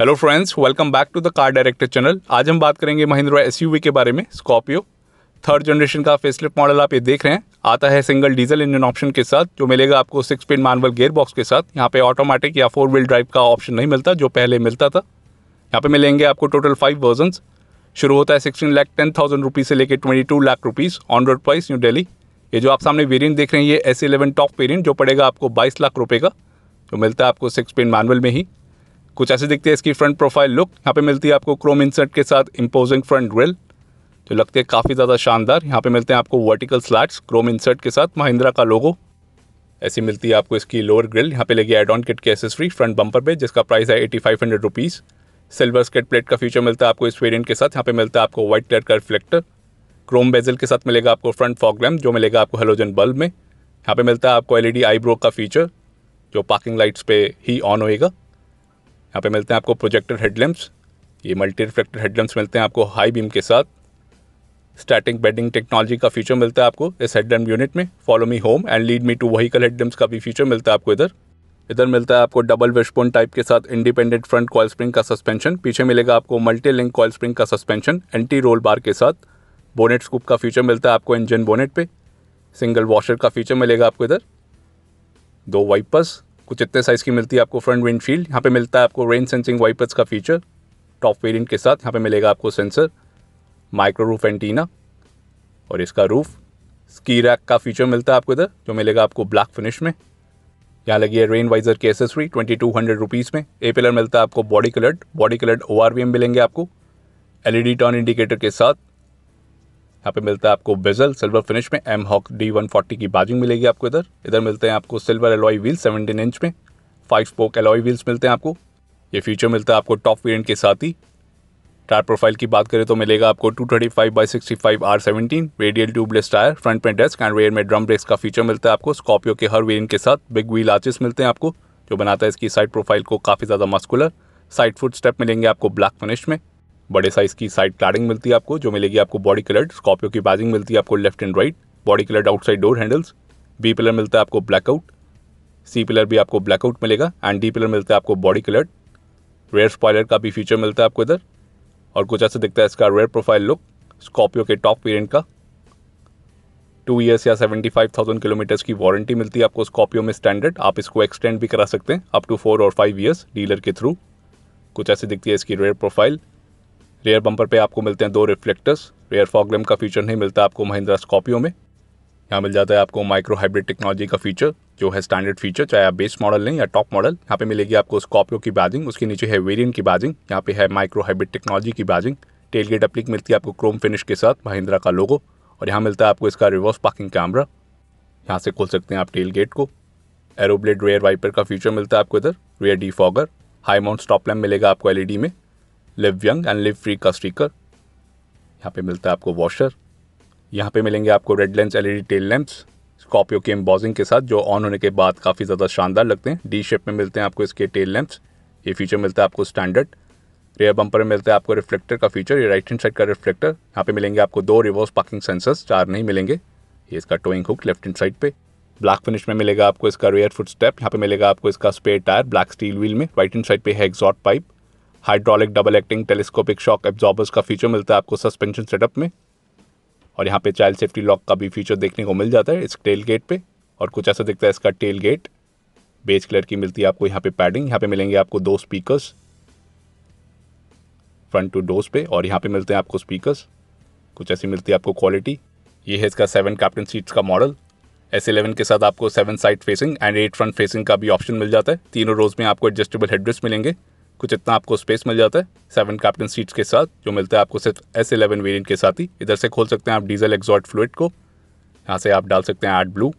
hello friends welcome back to the car director channel आज हम बात करेंगे महिंद्रा एस के बारे में स्कॉर्पियो थर्ड जनरेशन का फेसलिफ्ट मॉडल आप ये देख रहे हैं आता है सिंगल डीजल इंजन ऑप्शन के साथ जो मिलेगा आपको सिक्स पिन मानवल गेयर बॉक्स के साथ यहाँ पे ऑटोमेटिक या फोर व्हील ड्राइव का ऑप्शन नहीं मिलता जो पहले मिलता था यहाँ पे मिलेंगे आपको टोटल फाइव वर्जन्स शुरू होता है sixteen lakh ten thousand rupees से लेकर twenty two lakh rupees on road price new Delhi ये जो आप सामने वेरियंट देख रहे हैं ये एस इलेवन टॉप वेरियंट जो पड़ेगा आपको बाईस लाख रुपये का जो मिलता है आपको सिक्स पिन मानवल में ही कुछ ऐसे दिखती है इसकी फ्रंट प्रोफाइल लुक यहाँ पे मिलती है आपको क्रोम इंसर्ट के साथ इम्पोजिंग फ्रंट ग्रिल जो लगते हैं काफ़ी ज़्यादा शानदार यहाँ पे मिलते हैं आपको वर्टिकल स्लैट्स क्रोम इंसर्ट के साथ महिंद्रा का लोगो ऐसी मिलती है आपको इसकी लोअर ग्रिल यहाँ पे लगी एड ऑन किट की एसेसरी फ्रंट बम्पर पे जिसका प्राइस है eighty five hundred rupees silver skid plate का फीचर मिलता है आपको इस वेरियंट के साथ यहाँ पे मिलता है आपको व्हाइट कलर का रिफ्लेक्टर क्रोम बेजल के साथ मिलेगा आपको फ्रंट फॉग लैम्प जो मिलेगा आपको हेलोजन बल्ब में यहाँ पे मिलता है आपको एलईडी आईब्रो e का फीचर जो पार्किंग लाइट्स पे ही ऑन होएगा यहाँ पे मिलते हैं आपको प्रोजेक्टर हेडलैम्प्स ये मल्टी रिफ्लेक्टर हेडलैम्प्स मिलते हैं आपको हाई बीम के साथ स्टैटिक बेडिंग टेक्नोलॉजी का फीचर मिलता है आपको इस हेडलैम्प यूनिट में follow me home and lead me to vehicle headlamps का भी फीचर मिलता है आपको इधर इधर मिलता है आपको डबल वेस्टपोन टाइप के साथ इंडिपेंडेंट फ्रंट कॉल स्प्रिंग का सस्पेंशन पीछे मिलेगा आपको मल्टी लिंक कॉल स्प्रिंग का सस्पेंशन एंटी रोल बार के साथ बोनेट स्कूप का फीचर मिलता है आपको इंजन बोनेट पे सिंगल वॉशर का फीचर मिलेगा आपको इधर दो वाइपर्स कुछ इतने साइज़ की मिलती है आपको फ्रंट विंडशील्ड यहाँ पे मिलता है आपको रेन सेंसिंग वाइपर्स का फीचर टॉप वेरिएंट के साथ यहाँ पे मिलेगा आपको सेंसर माइक्रो रूफ एंटीना और इसका रूफ स्की रैक का फीचर मिलता है आपको इधर जो मिलेगा आपको ब्लैक फिनिश में यहाँ लगी है रेन वाइजर की accessory twenty two hundred rupees में ए पिलर मिलता है आपको body coloured body coloured O R M मिलेंगे आपको L E D turn indicator के साथ यहाँ पे मिलता है आपको बेजल सिल्वर फिनिश में M Hawk D one forty की बाजिंग मिलेगी आपको इधर इधर मिलते हैं आपको silver alloy wheel seventeen inch में फाइव स्पोक एलॉय व्हील्स मिलते हैं आपको ये फीचर मिलता है आपको टॉप वेरियंट के साथ ही टायर प्रोफाइल की बात करें तो मिलेगा आपको two thirty five by sixty five R seventeen radial tubeless tyre front में डेस्क एंड रेयर में ड्रम ब्रेक्स का फीचर मिलता है आपको स्कॉर्पियो के हर वेरियंट के साथ बिग व्हील आचेस मिलते हैं आपको जो बनाता है इसकी साइड प्रोफाइल को काफ़ी ज़्यादा मस्कुलर साइड फुट स्टेप मिलेंगे आपको ब्लैक फिनिश में बड़े साइज़ की साइड क्लाडिंग मिलती है आपको जो मिलेगी आपको बॉडी कलर स्कॉर्पियो की बैजिंग मिलती है आपको left and right body coloured outside door handles B pillar मिलता है आपको ब्लैकआउट सी पिलर भी आपको ब्लैकआउट मिलेगा एंड डी पिलर मिलता है आपको बॉडी कलर रेयर स्पॉयलर का भी फीचर मिलता है आपको इधर और कुछ ऐसा दिखता है इसका रेयर प्रोफाइल लुक स्कॉर्पियो के टॉप वेरियंट का टू ईयर्स या सेवेंटी फाइव थाउजेंड किलोमीटर्स की वारंटी मिलती है आपको स्कॉर्पियो में स्टैंडर्ड आप इसको एक्सटेंड भी करा सकते हैं अप टू फोर और फाइव ईयर्स डीलर के थ्रू कुछ ऐसे दिखती है इसकी रेयर प्रोफाइल रियर बम्पर पे आपको मिलते हैं दो रिफ्लेक्टर्स रियर फॉग्रम का फीचर नहीं मिलता आपको महिंद्रा स्कॉपियो में यहाँ मिल जाता है आपको माइक्रो हाइब्रिड टेक्नोलॉजी का फीचर जो है स्टैंडर्ड फीचर चाहे आप बेस मॉडल लें या टॉप मॉडल यहाँ पे मिलेगी आपको स्कॉपियो की बैजिंग उसके नीचे है वेरियंट की बैजिंग यहाँ पे है माइक्रो हाइब्रिड टेक्नोलॉजी की बैजिंग गेट अपलिक मिलती है आपको क्रोम फिनिश के साथ महिंद्रा का लोगो और यहाँ मिलता है आपको इसका रिवर्स पार्किंग कैमरा यहाँ से खोल सकते हैं आप टेल गेट को एरोब्लेड रेयर वाइपर का फीचर मिलता है आपको इधर rear defogger high mount stop lamp मिलेगा आपको एलईडी में live young and live free का स्टीकर यहाँ पे मिलता है आपको वॉशर यहाँ पे मिलेंगे आपको red lens LED tail lamps Scorpio के एम्बॉजिंग के साथ जो ऑन होने के बाद काफ़ी ज़्यादा शानदार लगते हैं डी शेप में मिलते हैं आपको इसके टेल लैंप्स ये फीचर मिलता है आपको स्टैंडर्ड रेयर बम्पर में मिलता है आपको रिफ्लेक्टर का फीचर ये राइट हैंड साइड का रिफ्लेक्टर यहाँ पे मिलेंगे आपको दो रिवर्स पार्किंग सेंसर्स चार नहीं मिलेंगे ये इसका towing hook left hand side पे ब्लैक फिनिश में मिलेगा आपको इसका रेयर फुट स्टेप यहाँ पे मिलेगा आपको इसका spare tyre black steel wheel में राइट हैंड साइड पे है exhaust pipe hydraulic double acting telescopic shock absorbers का फीचर मिलता है आपको सस्पेंशन सेटअप में और यहाँ पे चाइल्ड सेफ्टी लॉक का भी फीचर देखने को मिल जाता है इस टेल गेट पर और कुछ ऐसा दिखता है इसका टेल गेट बेस कलर की मिलती है आपको यहाँ पे पैडिंग यहाँ पे मिलेंगे आपको दो स्पीकर्स फ्रंट टू डोर्स पे और यहाँ पे मिलते हैं आपको स्पीकर्स कुछ ऐसी मिलती है आपको क्वालिटी ये है इसका सेवन कैप्टन सीट्स का मॉडल एस इलेवन के साथ आपको seven side facing and eight front facing का भी ऑप्शन मिल जाता है तीनों रोज में आपको एडजस्टेबल हेडरेस्ट मिलेंगे कुछ इतना आपको स्पेस मिल जाता है सेवन कैप्टन सीट्स के साथ जो मिलता है आपको सिर्फ एस एलेवन वेरियंट के साथ ही इधर से खोल सकते हैं आप डीजल एग्जॉट फ्लूड को यहाँ से आप डाल सकते हैं add blue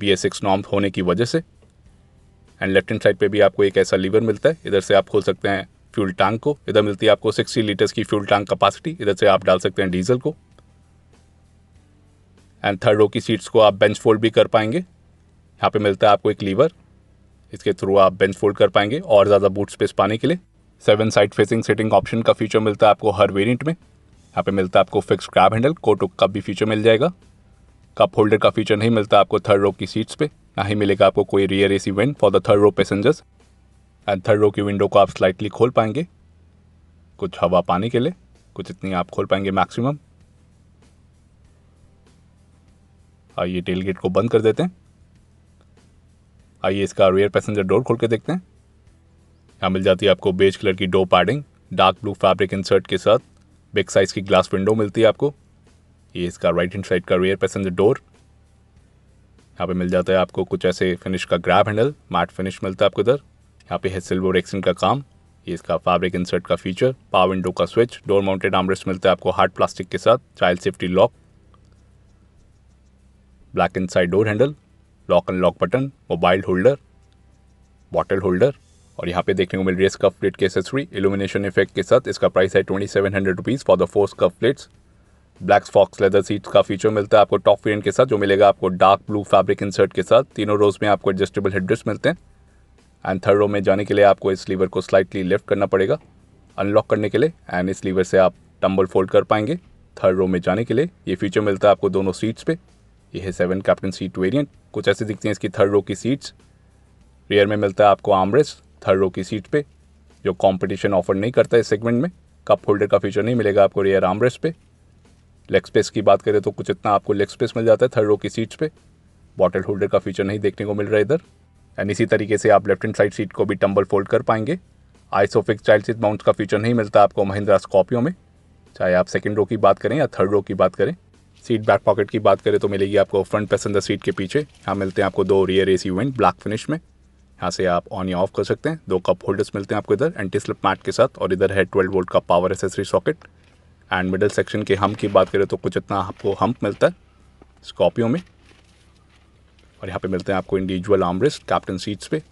B S six नॉम होने की वजह से एंड लेफ्ट हैंड साइड पे भी आपको एक ऐसा लीवर मिलता है इधर से आप खोल सकते हैं फ्यूल टैंक को इधर मिलती है आपको सिक्सटी लीटर्स की फ्यूल टैंक कैपेसिटी इधर से आप डाल सकते हैं डीजल को एंड थर्ड रो की सीट्स को आप बेंच फोल्ड भी कर पाएंगे यहाँ पे मिलता है आपको एक लीवर इसके थ्रू आप बेंच फोल्ड कर पाएंगे और ज़्यादा बूट स्पेस पाने के लिए seven side facing seating option का फीचर मिलता है आपको हर वेरिएंट में यहाँ पे मिलता है आपको फिक्स क्रैब हैंडल कोटुक का भी फीचर मिल जाएगा कप होल्डर का फीचर नहीं मिलता आपको थर्ड रो की सीट्स पे ना ही मिलेगा आपको कोई rear AC vent for the third row passengers and third row की विंडो को आप स्लाइटली खोल पाएंगे कुछ हवा पाने के लिए कुछ इतनी आप खोल पाएंगे मैक्सिमम और ये टेल गेट को बंद कर देते हैं आइए इसका रियर पैसेंजर डोर खोल के देखते हैं यहाँ मिल जाती है आपको बेज कलर की door padding dark blue fabric insert के साथ बिग साइज़ की ग्लास विंडो मिलती है आपको ये इसका राइट हैंड साइड का रियर पैसेंजर डोर यहाँ पे मिल जाता है आपको कुछ ऐसे फिनिश का ग्रैब हैंडल मैट फिनिश मिलता है आपको इधर यहाँ पे है सिल्वर एक्सिंग का काम ये इसका फैब्रिक इंसर्ट का फीचर पावर विंडो का स्विच डोर माउंटेड आमरेस्ट मिलता है आपको हार्ड प्लास्टिक के साथ child safety lock black inside door handle lock unlock button mobile holder bottle holder और यहाँ पे देखने को मिल रही है इसका प्लेट के एसेसरी इल्यूमिनेशन इफेक्ट के साथ इसका प्राइस है twenty seven hundred rupees for the force cup plates black faux leather seats का फीचर मिलता है आपको टॉप वेरियंट के साथ जो मिलेगा आपको डार्क ब्लू फैब्रिक इंसर्ट के साथ तीनों रोज में आपको एडजस्टेबल हेडरेस्ट मिलते हैं एंड थर्ड रो में जाने के लिए आपको इस लीवर को स्लाइटली लेफ्ट करना पड़ेगा अनलॉक करने के लिए एंड इस लीवर से आप टम्बल फोल्ड कर पाएंगे थर्ड रो में जाने के लिए ये फीचर मिलता है आपको दोनों सीट्स पर ये है सेवन कैप्टन सीट वेरिएंट कुछ ऐसे दिखते हैं इसकी थर्ड रो की सीट्स रियर में मिलता है आपको आमरेस थर्ड रो की सीट पे जो कंपटीशन ऑफर नहीं करता है इस सेगमेंट में कप होल्डर का फीचर नहीं मिलेगा आपको रियर आमरेस पे लेग स्पेस की बात करें तो कुछ इतना आपको लेग स्पेस मिल जाता है थर्ड रो की सीट्स पे बॉटल होल्डर का फीचर नहीं देखने को मिल रहा है इधर एंड इसी तरीके से आप लेफ्ट हैंड साइड सीट को भी टम्बल फोल्ड कर पाएंगे आइसोफिक्स चाइल्ड सीट माउंट का फीचर नहीं मिलता आपको महिंद्रा स्कॉपियो में चाहे आप सेकेंड रो की बात करें या थर्ड रो की बात करें सीट बैक पॉकेट की बात करें तो मिलेगी आपको फ्रंट पैसेंजर सीट के पीछे यहाँ मिलते हैं आपको दो rear AC vent black finish में यहाँ से आप ऑन या ऑफ कर सकते हैं दो कप होल्डर्स मिलते हैं आपको इधर एंटी स्लिप मैट के साथ और इधर है ट्वेल्व वोल्ट का power accessory socket and middle section के हम की बात करें तो कुछ इतना आपको हम्प मिलता है स्कॉर्पियो में और यहाँ पे मिलते हैं आपको इंडिविजुअल आमरेस कैप्टन सीट्स पे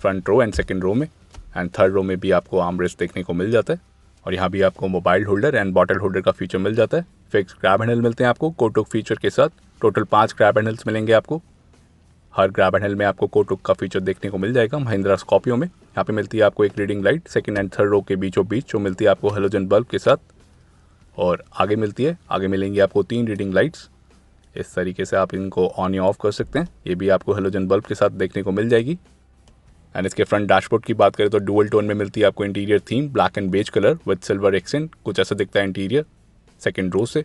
front row and second row में एंड थर्ड रो में भी आपको आमरेस देखने को मिल जाता है और यहाँ भी आपको mobile holder and bottle holder का फीचर मिल जाता है फिक्स ग्रैब हैंडल मिलते हैं आपको कोटुक फीचर के साथ टोटल पाँच ग्रैब हैंडल्स मिलेंगे आपको हर ग्रैब हैंडल में आपको कोटुक का फीचर देखने को मिल जाएगा महिंद्रा स्कॉपियो में यहाँ पे मिलती है आपको एक reading light second and third row के बीचों बीच जो मिलती है आपको हेलोजन बल्ब के साथ और आगे मिलती है आगे मिलेंगी आपको तीन रीडिंग लाइट्स इस तरीके से आप इनको ऑन या ऑफ कर सकते हैं ये भी आपको हेलोजन बल्ब के साथ देखने को मिल जाएगी एंड इसके फ्रंट डैशबोर्ड की बात करें तो डुअल टोन में मिलती है आपको interior theme black and beige colour with silver accent कुछ ऐसा दिखता है इंटीरियर सेकेंड रो से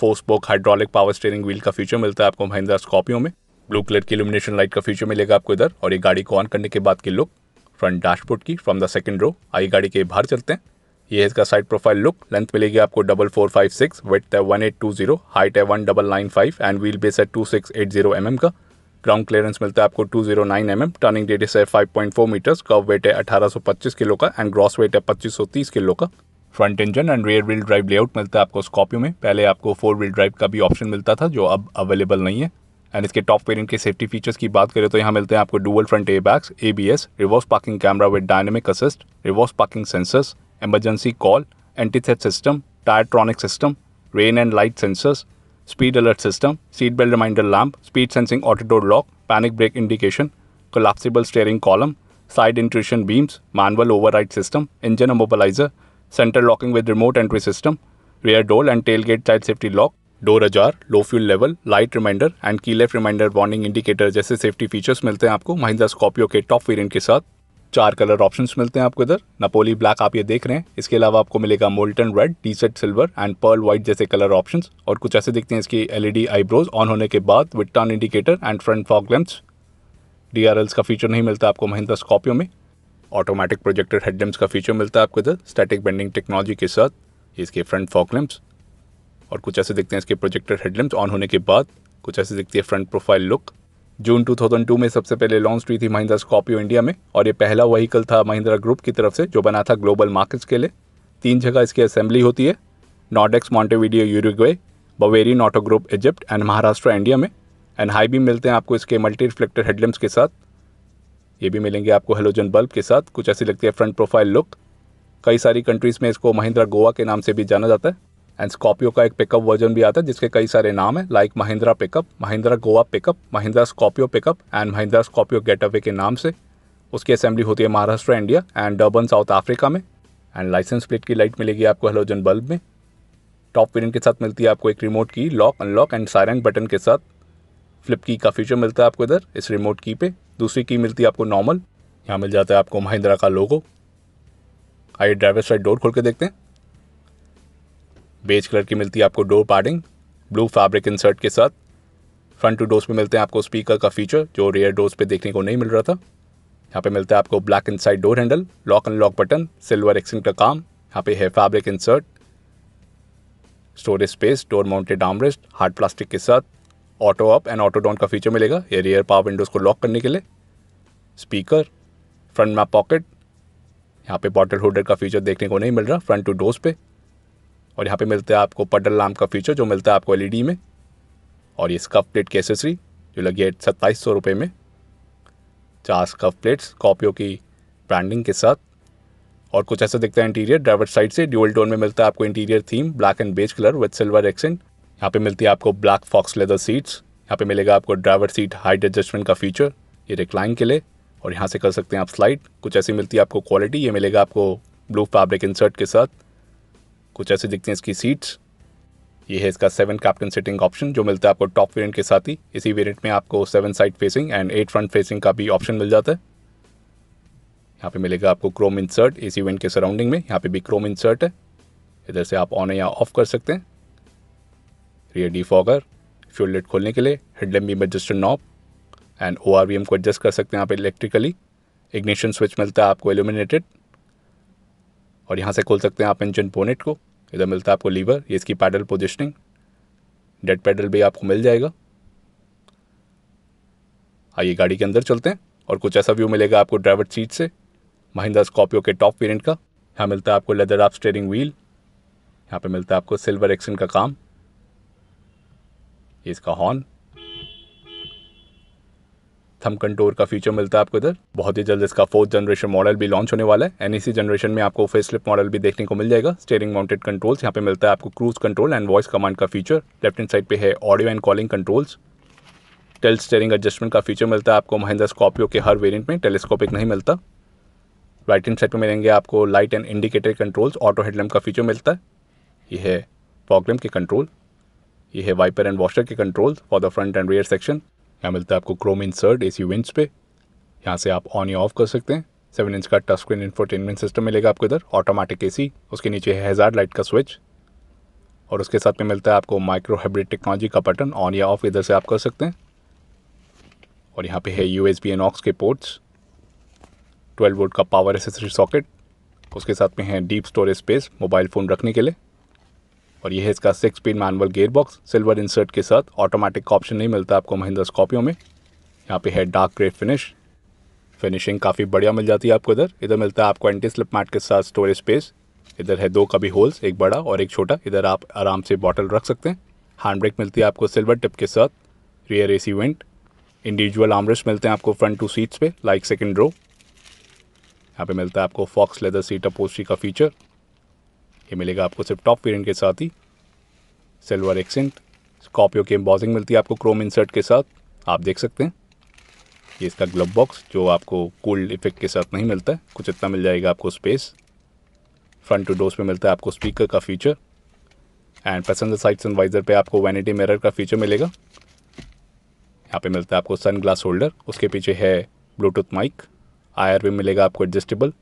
four spoke hydraulic power steering wheel का फीचर मिलता है आपको महिंद्रा स्कॉपियो में ब्लू कलर की इल्यूमिनेशन लाइट का फीचर मिलेगा आपको इधर और ये गाड़ी को ऑन करने के बाद की लुक फ्रंट डैशबोर्ड की फ्रॉम द सेकेंड रो आई गाड़ी के बाहर चलते हैं ये है इसका साइड प्रोफाइल लुक लेंथ मिलेगी आपको double four five six weight है one eight two zero height है one double nine five and wheel base है two six eight zero M M का ग्राउंड क्लियरेंस मिलता है आपको 209 जीरो mm, टर्निंग रेडियस है 5.4 मीटर्स कव वेट है 1825 किलो का एंड ग्रॉस वेट है 2530 किलो का front engine and rear wheel drive layout मिलता है आपको स्कॉपियो में पहले आपको फोर व्हील ड्राइव का भी ऑप्शन मिलता था जो अब अवेलेबल नहीं है एंड इसके टॉप वेरिएंट के सेफ्टी फीचर्स की बात करें तो यहाँ मिलते हैं आपको dual front airbags A B S reverse parking camera with dynamic assist reverse parking sensors emergency call antitheft system tyre tronic system rain and light sensors speed alert system, seat belt reminder lamp, speed sensing auto door lock, panic brake indication, collapsible steering column, side intrusion beams, manual override system, engine immobilizer, center locking with remote entry system, rear door and tailgate child safety lock, door ajar, low fuel level, light reminder and key left reminder warning indicator जैसे safety features मिलते हैं आपको Mahindra Scorpio के top variant के साथ चार colour options मिलते हैं आपको इधर नपोली ब्लैक आप ये देख रहे हैं इसके अलावा आपको मिलेगा molten red T set silver and pearl white जैसे कलर ऑप्शंस और कुछ ऐसे दिखते हैं इसकी एलईडी आईब्रोज ऑन होने के बाद with turn indicator and front fog lamps डी का फीचर नहीं मिलता आपको महिंद्रा स्कॉपियो में ऑटोमेटिक प्रोजेक्टर हेडलैम्प्स का फीचर मिलता है आपको इधर स्टैटिक बेंडिंग टेक्नोलॉजी के साथ इसके फ्रंट फॉक लैम्प्स और कुछ ऐसे दिखते हैं इसके प्रोजेक्टर हेडलैम्प्स ऑन होने के बाद कुछ ऐसे दिखती है फ्रंट प्रोफाइल लुक जून 2002 में सबसे पहले लॉन्च हुई थी महिंद्रा स्कॉर्पियो इंडिया में और ये पहला वहीकल था महिंद्रा ग्रुप की तरफ से जो बना था ग्लोबल मार्केट्स के लिए तीन जगह इसकी असेंबली होती है Nordex Montevideo Uruguay Bavarian auto group Egypt and Maharashtra India में एंड हाई भी मिलते हैं आपको इसके मल्टी रिफ्लेक्टर हेडलैम्प्स के साथ ये भी मिलेंगे आपको हेलोजन बल्ब के साथ कुछ ऐसी लगती है फ्रंट प्रोफाइल लुक कई सारी कंट्रीज़ में इसको महिंद्रा गोवा के नाम से भी जाना जाता है एंड स्कॉर्पियो का एक पिकअप वर्जन भी आता है जिसके कई सारे नाम है like Mahindra pickup Mahindra Goa pickup Mahindra Scorpio pickup and Mahindra Scorpio getaway के नाम से उसकी असेंबली होती है Maharashtra India and Durban South Africa में एंड लाइसेंस प्लेट की लाइट मिलेगी आपको हेलोजन बल्ब में टॉप वेरियंट के साथ मिलती है आपको एक रिमोट की lock unlock and siren button के साथ फ्लिप की का फीचर मिलता है आपको इधर इस रिमोट की पे दूसरी की मिलती है आपको नॉर्मल यहाँ मिल जाता है आपको महिंद्रा का लोगो आइए ड्राइवर साइड डोर खोल के देखते हैं बेज कलर की मिलती है आपको door padding blue fabric insert के साथ फ्रंट टू डोर्स में मिलते हैं आपको स्पीकर का फीचर जो रेयर डोर्स पे देखने को नहीं मिल रहा था यहाँ पे मिलता है आपको black inside door handle lock and lock button silver accenting का काम यहाँ पे है fabric insert storage space door mounted armrest hard plastic के साथ auto up and auto down का फीचर मिलेगा ये रियर पावर विंडोज़ को लॉक करने के लिए स्पीकर फ्रंट में पॉकेट यहाँ पे बॉटल होल्डर का फीचर देखने को नहीं मिल रहा फ्रंट टू डोर्स पे और यहाँ पे मिलता है आपको पडल नाम का फीचर जो मिलता है आपको एलईडी e में और ये स्कफ प्लेट की एसेसरी जो लगी है सत्ताईस सौ रुपये में चार स्कफ प्लेट्स कॉपियो की ब्रांडिंग के साथ और कुछ ऐसा दिखता है इंटीरियर ड्राइवर साइड से ड्यूअल टोन में मिलता है आपको interior theme black and beige colour with silver accent यहाँ पे मिलती है आपको ब्लैक फॉक्स लेदर सीट्स यहाँ पे मिलेगा आपको ड्राइवर सीट हाइट एडजस्टमेंट का फीचर ये रिक्लाइन के लिए और यहाँ से कर सकते हैं आप स्लाइड कुछ ऐसी मिलती है आपको क्वालिटी ये मिलेगा आपको ब्लू फैब्रिक इंसर्ट के साथ कुछ ऐसे दिखते हैं इसकी सीट्स ये है इसका सेवन कैप्टन सिटिंग ऑप्शन जो मिलता है आपको टॉप वेरिएंट के साथ ही इसी वेरिएंट में आपको seven side facing and eight front facing का भी ऑप्शन मिल जाता है यहाँ पे मिलेगा आपको क्रोम इंसर्ट इसी वेंट के सराउंडिंग में यहाँ पे भी क्रोम इंसर्ट है इधर से आप ऑन या ऑफ कर सकते हैं रियर डी फॉगर फ्यूलेट खोलने के लिए headlamp beam adjuster knob and ओ को एडजस्ट कर सकते हैं आप इलेक्ट्रिकली इग्निशन स्विच मिलता है आपको एल्यूमिनेटेड और यहाँ से खोल सकते हैं आप इंजन पोनेट को इधर मिलता है आपको लीवर ये इसकी पैडल पोजिशनिंग डेड पैडल भी आपको मिल जाएगा आइए गाड़ी के अंदर चलते हैं और कुछ ऐसा व्यू मिलेगा आपको ड्राइवर सीट से महिंद्रा स्कॉर्पियो के टॉप वेरियंट का यहाँ मिलता है आपको लेदर आप स्टेयरिंग व्हील यहाँ पे मिलता है आपको सिल्वर एक्सन का काम ये इसका हॉर्न थम कंट्रोल का फीचर मिलता है आपको इधर बहुत ही जल्द इसका फोर्थ जनरेशन मॉडल भी लॉन्च होने वाला है एन जनरेशन में आपको फेस मॉडल भी देखने को मिल जाएगा स्टेयरिंग माउंटेड कंट्रोल्स यहाँ पे मिलता है आपको cruise control and voice command का फीचर लेफ्ट हैंड साइड पे है audio and calling controls tilt steering adjustment का फीचर मिलता है आपको महिंद्रा स्कॉर्पियो के हर वेरियंट में टेलीस्कोपिक नहीं मिलता राइट हैंड साइड पर मिलेंगे आपको light and indicator controls auto headlamp का फीचर मिलता है ये है प्रॉब्लम के कंट्रोल ये है वाइपर एंड वॉशर के control for the front and rear section यहाँ मिलता है आपको chrome insert A C vents पे यहाँ से आप ऑन या ऑफ कर सकते हैं सेवन इंच का टच स्क्रीन इन्फोटेनमेंट सिस्टम मिलेगा आपको इधर ऑटोमेटिक ए सी उसके नीचे है लाइट का स्विच और उसके साथ में मिलता है आपको माइक्रो हाइब्रिड टेक्नोलॉजी का बटन ऑन या ऑफ इधर से आप कर सकते हैं और यहाँ पे है U S B and AUX के पोर्ट्स ट्वेल्व वोल्ट का पावर एसेसरी सॉकेट उसके साथ में है deep storage space mobile phone रखने के लिए और ये है इसका six speed manual gear box silver insert के साथ ऑटोमेटिक का ऑप्शन नहीं मिलता आपको महिंद्रा स्कॉर्पियो में यहाँ पे है डार्क ग्रे फिनिश फिनिशिंग काफ़ी बढ़िया मिल जाती है आपको इधर इधर मिलता है आपको एंटी स्लिप मैट के साथ स्टोरेज स्पेस इधर है दो कभी होल्स एक बड़ा और एक छोटा इधर आप आराम से बॉटल रख सकते हैं हैंड ब्रेक मिलती है आपको सिल्वर टिप के साथ rear A C vent individual armrest मिलते हैं आपको फ्रंट टू सीट्स पे लाइक सेकेंड रो यहाँ पे मिलता है आपको फॉक्स लेदर सीट अपोस्ट्री का फीचर ये मिलेगा आपको सिर्फ टॉप वेरियंट के साथ ही सिल्वर एक्सेंट स्कॉर्पियो की एम्बॉसिंग मिलती है आपको क्रोम इंसर्ट के साथ आप देख सकते हैं ये इसका ग्लब बॉक्स जो आपको कोल्ड इफेक्ट के साथ नहीं मिलता है कुछ इतना मिल जाएगा आपको स्पेस फ्रंट टू डोर्स पे मिलता है आपको स्पीकर का feature and passenger side sun visor पे आपको वैनिटी मिरर का फीचर मिलेगा यहाँ पे मिलता है आपको सन ग्लास होल्डर उसके पीछे है ब्लूटूथ माइक आयर भी मिलेगा आपको adjustable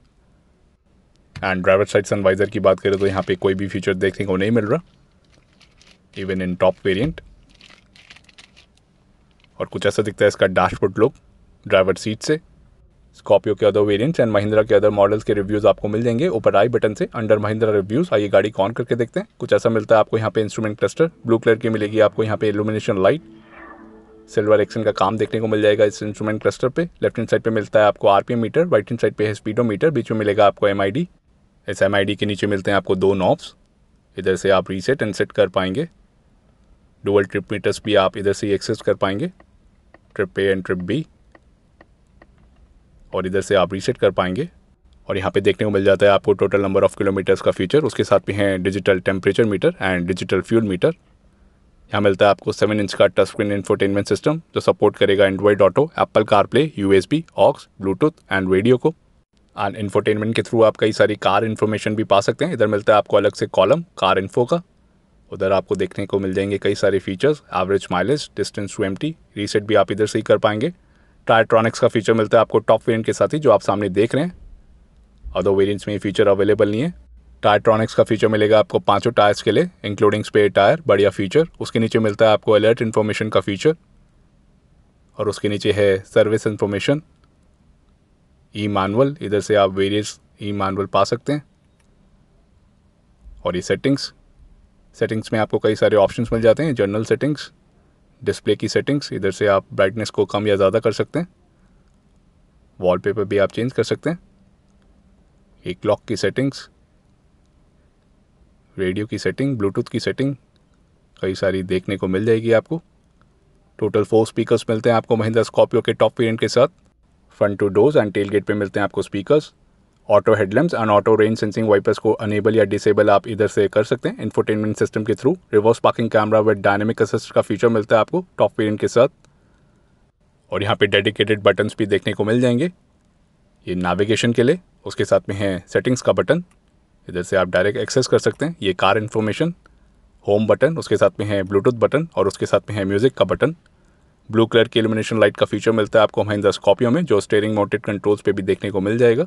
and driver side sun visor की बात करें तो यहाँ पे कोई भी फीचर देखने को नहीं मिल रहा इवन इन टॉप वेरिएंट और कुछ ऐसा दिखता है इसका डैशबोर्ड लुक ड्राइवर सीट से स्कॉर्पियो के अदर वेरिएंट्स एंड महिंद्रा के अदर मॉडल्स के रिव्यूज़ आपको मिल जाएंगे ऊपर आई बटन से अंडर महिंद्रा रिव्यूज़ आइए गाड़ी कॉन करके देखते हैं कुछ ऐसा मिलता है आपको यहाँ पे इंस्ट्रूमेंट क्लस्टर ब्लू कलर की मिलेगी आपको यहाँ पे इलुमिनेशन लाइट सिल्वर एक्शन का काम देखने को मिल जाएगा इस इंस्ट्रूमेंट क्लस्टर पे लेफ्ट हैंड साइड पे मिलता है आपको RPM meter right hand side पे है स्पीडो मीटर बीच में मिलेगा आपको MID S M I D के नीचे मिलते हैं आपको दो नॉब्स इधर से आप रीसेट एंड सेट कर पाएंगे डुअल ट्रिप मीटर्स भी आप इधर से ही एक्सेस कर पाएंगे trip A and trip B और इधर से आप रीसेट कर पाएंगे और यहाँ पे देखने को मिल जाता है आपको टोटल नंबर ऑफ़ किलोमीटर्स का फीचर उसके साथ भी हैं digital temperature meter and digital fuel meter यहाँ मिलता है आपको सेवन इंच का टच स्क्रीन इन्फोटेनमेंट सिस्टम जो सपोर्ट करेगा Android auto Apple CarPlay U S B AUX Bluetooth and radio को इन्फोटेनमेंट के थ्रू आप कई सारी कार इन्फॉर्मेशन भी पा सकते हैं इधर मिलता है आपको अलग से कॉलम कार इन्फो का उधर आपको देखने को मिल जाएंगे कई सारे features average mileage distance to M reset भी आप इधर से ही कर पाएंगे ट्रायट्रॉनिक्स का फीचर मिलता है आपको टॉप वेरियंट के साथ ही जो आप सामने देख रहे हैं अदर वेरियंट्स में ये फीचर अवेलेबल नहीं है टायरट्रॉनिक्स का फीचर मिलेगा आपको पाँचों टायर्स के लिए इंक्लूडिंग स्पेयर टायर बढ़िया फीचर उसके नीचे मिलता है आपको अलर्ट इन्फॉर्मेशन का फीचर और उसके नीचे है सर्विस इन्फॉर्मेशन ई मानुअल इधर से आप वेरियस ई मानुअल पा सकते हैं और ये सेटिंग्स सेटिंग्स में आपको कई सारे ऑप्शंस मिल जाते हैं जनरल सेटिंग्स डिस्प्ले की सेटिंग्स इधर से आप ब्राइटनेस को कम या ज़्यादा कर सकते हैं वॉलपेपर भी आप चेंज कर सकते हैं एक क्लॉक की सेटिंग्स रेडियो की सेटिंग ब्लूटूथ की सेटिंग कई सारी देखने को मिल जाएगी आपको टोटल फोर स्पीकर्स मिलते हैं आपको महिंद्रा स्कॉर्पियो के टॉप वेरियंट के साथ one two doors and tail gate पर मिलते हैं आपको speakers auto headlamps and auto range sensing wipers को अनेबल या डिसेबल आप इधर से कर सकते हैं इन्फोटेनमेंट सिस्टम के through reverse parking camera with dynamic assist का फीचर मिलता है आपको टॉप पेरियन के साथ और यहाँ पे डेडिकेटेड बटन्स भी देखने को मिल जाएंगे ये नेविगेशन के लिए उसके साथ में है सेटिंग्स का बटन इधर से आप डायरेक्ट एक्सेस कर सकते हैं ये कार इन्फॉर्मेशन होम बटन उसके साथ में है ब्लूटूथ बटन और उसके साथ में है म्यूज़िक का बटन ब्लू कलर की एलिमिनेशन लाइट का फीचर मिलता है आपको महिंद्रा स्कॉपियो में जो स्टेयरिंग माउंटेड कंट्रोल्स पे भी देखने को मिल जाएगा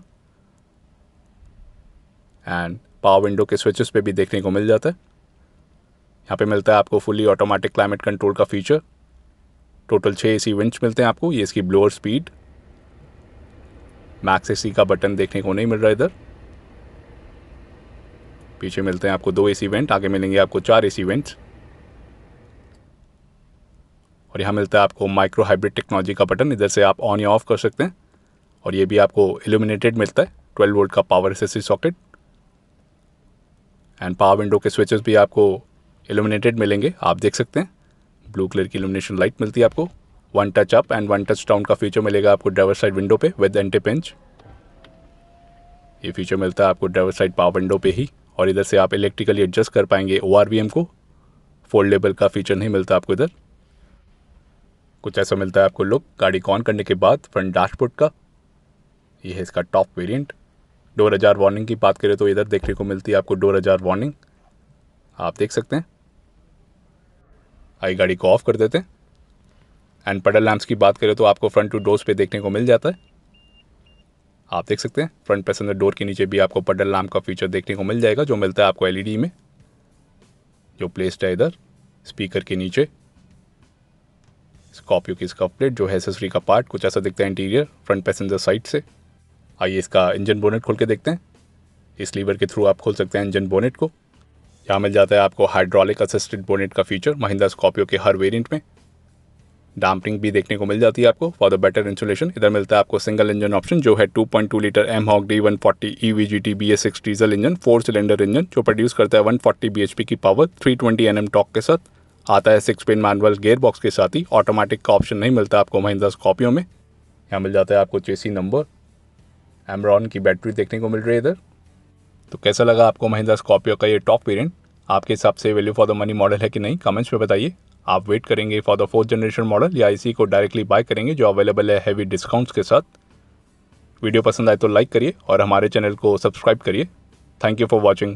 एंड पावर विंडो के स्विचेस पे भी देखने को मिल जाता है यहाँ पे मिलता है आपको फुली ऑटोमेटिक क्लाइमेट कंट्रोल का फीचर टोटल छः ए सी विंच मिलते हैं आपको ये इसकी blower speed max A C का बटन देखने को नहीं मिल रहा इधर पीछे मिलते हैं आपको दो ए सी वेंट आगे मिलेंगे आपको चार ए सी वेंट्स और यहाँ मिलता है आपको माइक्रो हाइब्रिड टेक्नोलॉजी का बटन इधर से आप ऑन या ऑफ कर सकते हैं और ये भी आपको एल्यूमिनेटेड मिलता है ट्वेल्व वोल्ट का power S socket and power window के स्विचेस भी आपको एल्यूमिनेटेड मिलेंगे आप देख सकते हैं ब्लू कलर की एलुमिनेशन लाइट मिलती है आपको one touch up and one touch down का फीचर मिलेगा आपको ड्राइवर साइड विंडो पे विद एंटी पेंच ये फीचर मिलता है आपको ड्राइवर साइड पावर विंडो पे ही और इधर से आप इलेक्ट्रिकली एडजस्ट कर पाएंगे ओ को फोल्डेबल का फीचर नहीं मिलता आपको इधर कुछ ऐसा मिलता है आपको लुक गाड़ी कॉन करने के बाद फ्रंट डैशबोर्ड का ये है इसका top variant door ajar warning की बात करें तो इधर देखने को मिलती है आपको डोर हजार वार्निंग आप देख सकते हैं आई गाड़ी को ऑफ कर देते हैं एंड पेडल लैम्प्स की बात करें तो आपको फ्रंट टू डोर्स पे देखने को मिल जाता है आप देख सकते हैं फ्रंट पैसेंजर डोर के नीचे भी आपको पेडल लैम्प का फीचर देखने को मिल जाएगा जो मिलता है आपको एलईडी e में जो प्लेस्ड है इधर स्पीकर के नीचे स्कॉर्पियो की इसका प्लेट जो है एसेसरी का पार्ट कुछ ऐसा दिखता है इंटीरियर फ्रंट पैसेंजर साइड से आइए इसका इंजन बोनेट खोल के देखते हैं इस लीवर के थ्रू आप खोल सकते हैं इंजन बोनेट को यहाँ मिल जाता है आपको हाइड्रोलिक असिस्टेड बोनेट का फीचर महिंदा स्कॉर्पियो के हर वेरिएंट में डाम्पिंग भी देखने को मिल जाती है आपको फॉर द बेटर इंसुलेशन इधर मिलता है आपको सिंगल इंजन ऑप्शन जो है 2.2 litre M Hawk D one forty E V G T B S six diesel engine four cylinder engine जो प्रोड्यूस करता है 140 फोर्टी बी एच पी की पावर 320 एनएम टॉक के साथ आता है six pin manual gear box के साथ ही ऑटोमेटिक का ऑप्शन नहीं मिलता आपको महिंद्रा स्कॉपियो में यहाँ मिल जाता है आपको चेसी नंबर एमरॉन की बैटरी देखने को मिल रही है इधर तो कैसा लगा आपको महिंद्रा स्कॉपियो का ये टॉप वेरियंट आपके हिसाब से value for the money model है कि नहीं कमेंट्स में बताइए आप वेट करेंगे for the fourth generation model या इसी को डायरेक्टली बाय करेंगे जो अवेलेबल है हैवी डिस्काउंट्स के साथ वीडियो पसंद आए तो लाइक करिए और हमारे चैनल को सब्सक्राइब करिए थैंक यू फॉर वॉचिंग